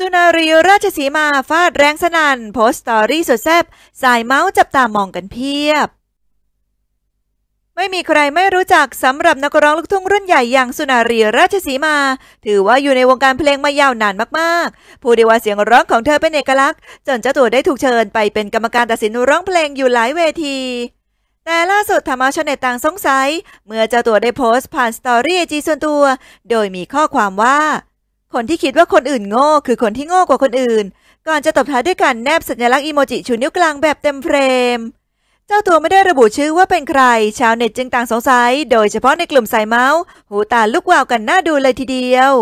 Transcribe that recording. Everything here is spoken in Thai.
สุนารีราชสีมาฟาดแรงสนันโพสต์ตอรี่สุดแซบสายเมาส์จับตามองกันเพียบ ไม่มีใครไม่รู้จักสำหรับนักร้องลูกทุ่งรุ่นใหญ่อย่างสุนารีราชสีมา ถือว่าอยู่ในวงการเพลงมายาวนานมากๆผู้ดีว่าเสียงร้องของเธอเป็นเอกลักษณ์ จนเจ้าตัวได้ถูกเชิญไปเป็นกรรมการตัดสินร้องเพลงอยู่หลายเวที แต่ล่าสุดทำเอาชาวเน็ตต่างสงสัย เมื่อเจ้าตัวได้โพสต์ผ่านสตอรี่จีส่วนตัวโดยมีข้อความว่าคนที่คิดว่าคนอื่นโง่คือคนที่โง่กว่าคนอื่น ก่อนจะตบท้ายด้วยการแนบสัญลักษณ์อีโมจิชูนิ้วกลางแบบเต็มเฟรม เจ้าตัวไม่ได้ระบุชื่อว่าเป็นใคร ชาวเน็ตจึงต่างสงสัยโดยเฉพาะในกลุ่มสายเมาส์หูตาลุกวาวกันน่าดูเลยทีเดียว